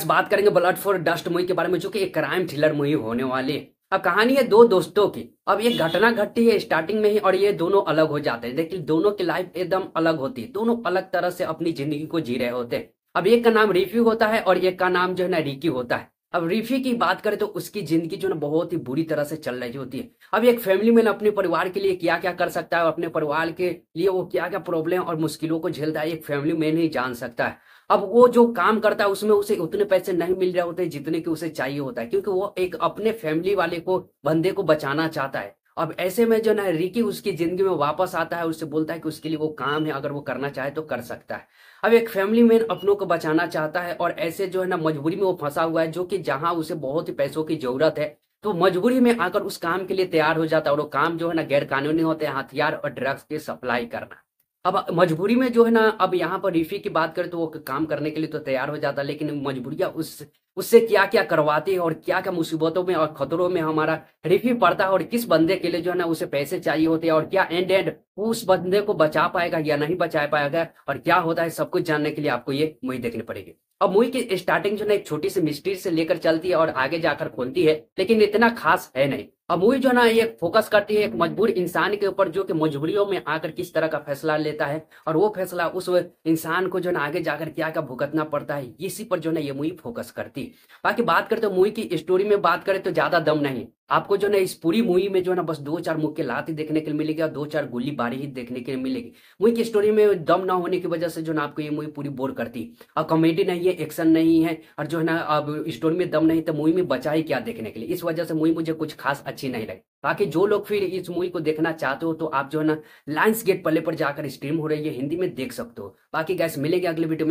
आज बात करेंगे ब्लड फॉर डस्ट मूवी के बारे में जो कि एक क्राइम थ्रिलर मूवी होने वाली है अब कहानी है दो दोस्तों की अब ये घटना घटती है स्टार्टिंग में ही और ये दोनों अलग हो जाते हैं लेकिन दोनों की लाइफ एकदम अलग होती है दोनों अलग तरह से अपनी जिंदगी को जी रहे होते हैं अब एक का नाम रिफ्यू होता है और एक का नाम जो है ना रिकी होता है अब रिफी की बात करें तो उसकी जिंदगी जो ना बहुत ही बुरी तरह से चल रही होती है अब एक फैमिली मैन अपने परिवार के लिए क्या क्या कर सकता है और अपने परिवार के लिए वो क्या क्या प्रॉब्लम और मुश्किलों को झेलता है एक फैमिली मैन ही जान सकता है अब वो जो काम करता है उसमें उसे उतने पैसे नहीं मिल रहे होते जितने की उसे चाहिए होता है क्योंकि वो एक अपने फैमिली वाले को बंदे को बचाना चाहता है अब ऐसे में जो ना रिकी उसकी जिंदगी में वापस आता है उससे बोलता है कि उसके लिए वो काम है अगर वो करना चाहे तो कर सकता है अब एक फैमिली मैन अपनों को बचाना चाहता है और ऐसे जो है ना मजबूरी में वो फंसा हुआ है जो कि जहां उसे बहुत ही पैसों की जरूरत है तो मजबूरी में आकर उस काम के लिए तैयार हो जाता है और वो काम जो है ना गैर कानूनी होते हैं हथियार और ड्रग्स की सप्लाई करना अब मजबूरी में जो है ना अब यहाँ पर रिफी की बात करें तो वो काम करने के लिए तो तैयार हो जाता है लेकिन मजबूरिया उस उससे क्या क्या करवाती है और क्या क्या मुसीबतों में और खतरों में हमारा रिफी पड़ता है और किस बंदे के लिए जो है ना उसे पैसे चाहिए होते हैं और क्या एंड एंड उस बंदे को बचा पाएगा या नहीं बचा पाएगा और क्या होता है सब कुछ जानने के लिए आपको ये मुई देखनी पड़ेगी अब मुई की स्टार्टिंग जो है ना एक छोटी सी मिस्ट्री से लेकर चलती है और आगे जाकर खोलती है लेकिन इतना खास है नहीं अब वही जो ना ये फोकस करती है एक मजबूर इंसान के ऊपर जो कि मजबूरियों में आकर किस तरह का फैसला लेता है और वो फैसला उस इंसान को जो ना आगे जाकर क्या क्या भुगतना पड़ता है इसी पर जो ना ये मूवी फोकस करती बाकी बात करते तो मूवी की स्टोरी में बात करें तो ज्यादा दम नहीं आपको जो ना इस पूरी मूवी में जो है ना बस दो चार मुक्के लात ही देखने के लिए मिलेगी और दो चार गोली बारी ही देखने के लिए मिलेगी मूवी की स्टोरी में दम ना होने की वजह से जो ना आपको ये मूवी पूरी बोर करती और कॉमेडी नहीं है एक्शन नहीं है और जो है ना अब स्टोरी में दम नहीं तो मूवी में बचा ही क्या देखने के लिए इस वजह से मूवी मुझे कुछ खास अच्छी नहीं लगी बाकी जो लोग फिर इस मूवी को देखना चाहते हो तो आप जो है ना लाइन्स गेट पल्ले पर जाकर स्ट्रीम हो रही है हिंदी में देख सकते हो बाकी गैस मिलेगी अगले वीडियो में